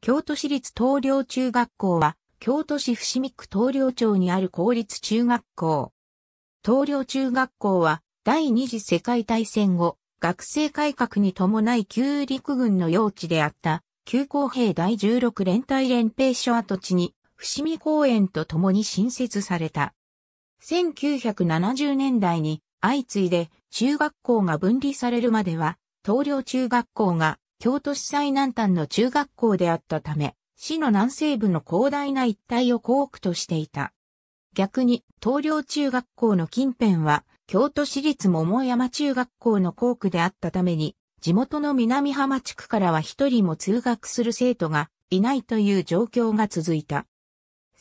京都市立東陵中学校は、京都市伏見区東陵町にある公立中学校。東陵中学校は、第二次世界大戦後、学生改革に伴い旧陸軍の用地であった、旧公兵第16連隊連兵所跡地に、伏見公園と共に新設された。1970年代に、相次いで中学校が分離されるまでは、東陵中学校が京都市最南端の中学校であったため、市の南西部の広大な一帯を校区としていた。逆に、東陵中学校の近辺は、京都市立桃山中学校の校区であったために、地元の南浜地区からは一人も通学する生徒がいないという状況が続いた。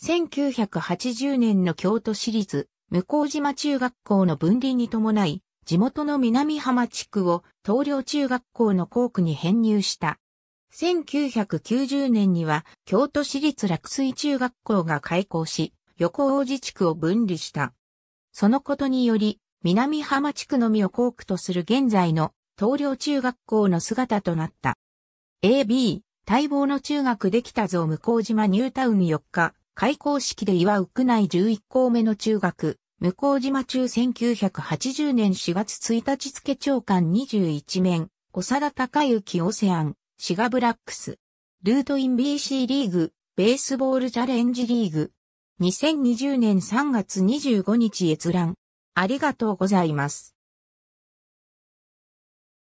1980年の京都市立向島中学校の分離に伴い、地元の南浜地区を東陵中学校の校区に編入した。1990年には京都市立落水中学校が開校し、横王子地区を分離した。そのことにより、南浜地区のみを校区とする現在の東陵中学校の姿となった。AB、待望の中学できたぞ向島ニュータウン4日、開校式で祝う区内11校目の中学、向島中1980年4月1日付長官21面、長田隆之オセアン、シガブラックス。ルートイン BC リーグ、ベースボールチャレンジリーグ。2020年3月25日閲覧。ありがとうございます。